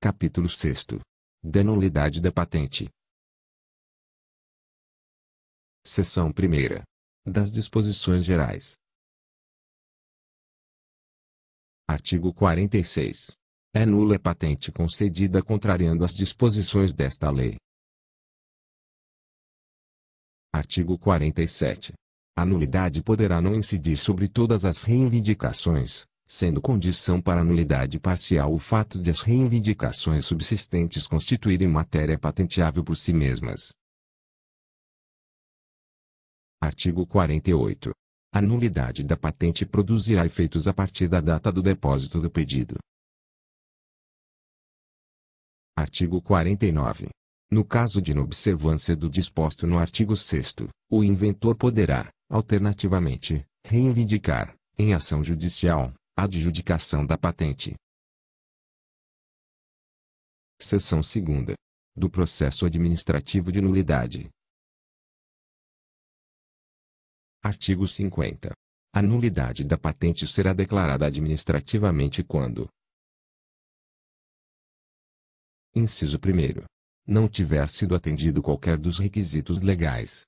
Capítulo 6 Da nulidade da patente. Seção 1 Das disposições gerais. Artigo 46. É nula a patente concedida contrariando as disposições desta lei. Artigo 47. A nulidade poderá não incidir sobre todas as reivindicações, sendo condição para nulidade parcial o fato de as reivindicações subsistentes constituírem matéria patenteável por si mesmas. Artigo 48. A nulidade da patente produzirá efeitos a partir da data do depósito do pedido. Artigo 49. No caso de inobservância do disposto no artigo 6 o inventor poderá, alternativamente, reivindicar, em ação judicial, Adjudicação da patente. Seção 2. Do processo administrativo de nulidade. Artigo 50. A nulidade da patente será declarada administrativamente quando: Inciso 1. Não tiver sido atendido qualquer dos requisitos legais.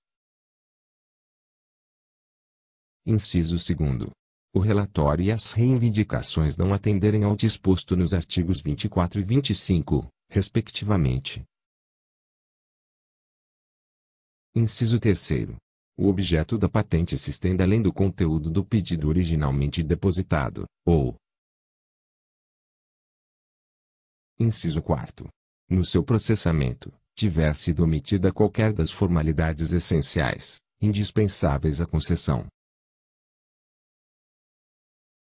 Inciso 2 o relatório e as reivindicações não atenderem ao disposto nos artigos 24 e 25, respectivamente. Inciso 3. O objeto da patente se estende além do conteúdo do pedido originalmente depositado, ou. Inciso 4. No seu processamento, tiver sido omitida qualquer das formalidades essenciais, indispensáveis à concessão,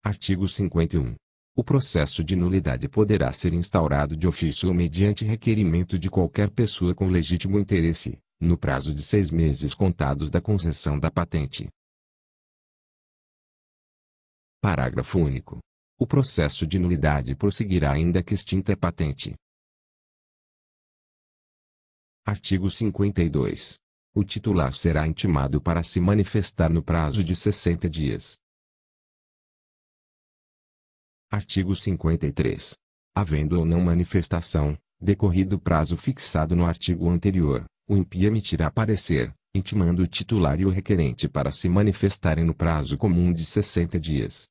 Artigo 51. O processo de nulidade poderá ser instaurado de ofício ou mediante requerimento de qualquer pessoa com legítimo interesse, no prazo de seis meses contados da concessão da patente. Parágrafo único. O processo de nulidade prosseguirá ainda que extinta a patente. Artigo 52. O titular será intimado para se manifestar no prazo de 60 dias, Artigo 53. Havendo ou não manifestação, decorrido o prazo fixado no artigo anterior, o INPI emitirá parecer, intimando o titular e o requerente para se manifestarem no prazo comum de 60 dias.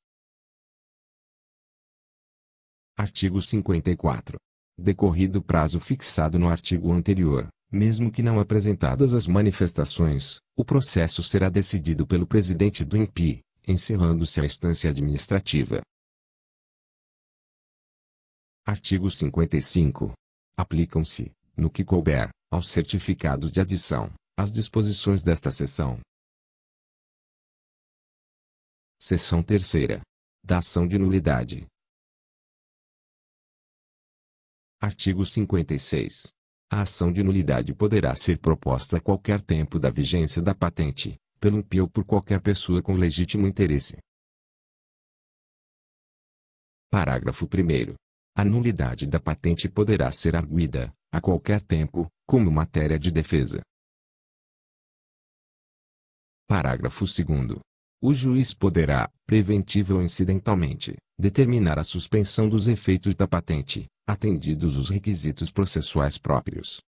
Artigo 54. Decorrido o prazo fixado no artigo anterior, mesmo que não apresentadas as manifestações, o processo será decidido pelo presidente do INPI, encerrando-se a instância administrativa. Artigo 55. Aplicam-se, no que couber, aos certificados de adição, as disposições desta seção. Seção terceira. Da ação de nulidade. Artigo 56. A ação de nulidade poderá ser proposta a qualquer tempo da vigência da patente, pelo INPI ou por qualquer pessoa com legítimo interesse. Parágrafo 1 a nulidade da patente poderá ser arguída, a qualquer tempo, como matéria de defesa. Parágrafo 2. O juiz poderá, preventiva ou incidentalmente, determinar a suspensão dos efeitos da patente, atendidos os requisitos processuais próprios.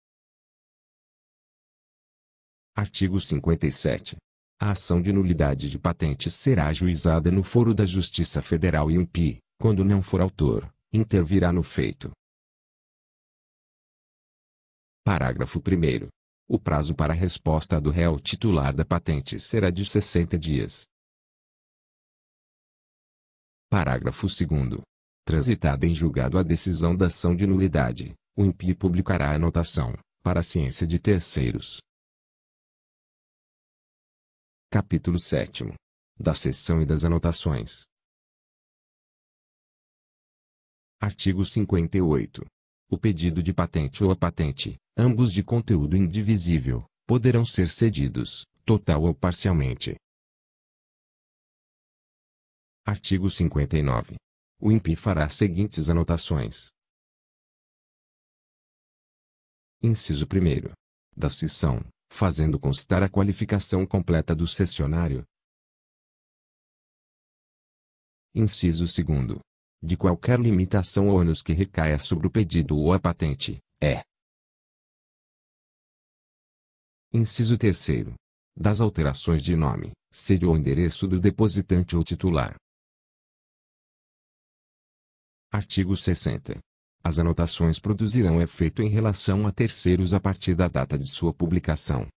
Artigo 57. A ação de nulidade de patente será ajuizada no foro da Justiça Federal e IMPI, quando não for autor, intervirá no feito. Parágrafo 1. O prazo para a resposta do réu titular da patente será de 60 dias. Parágrafo 2. Transitada em julgado a decisão da ação de nulidade, o INPI publicará a anotação, para a ciência de terceiros. Capítulo 7. Da sessão e das anotações. Artigo 58. O pedido de patente ou a patente, ambos de conteúdo indivisível, poderão ser cedidos, total ou parcialmente. Artigo 59. O INPI fará as seguintes anotações. Inciso 1. Da seção, fazendo constar a qualificação completa do cessionário. Inciso 2 de qualquer limitação ou ônus que recaia sobre o pedido ou a patente, é. Inciso 3. Das alterações de nome, sede ou endereço do depositante ou titular. Artigo 60. As anotações produzirão efeito em relação a terceiros a partir da data de sua publicação,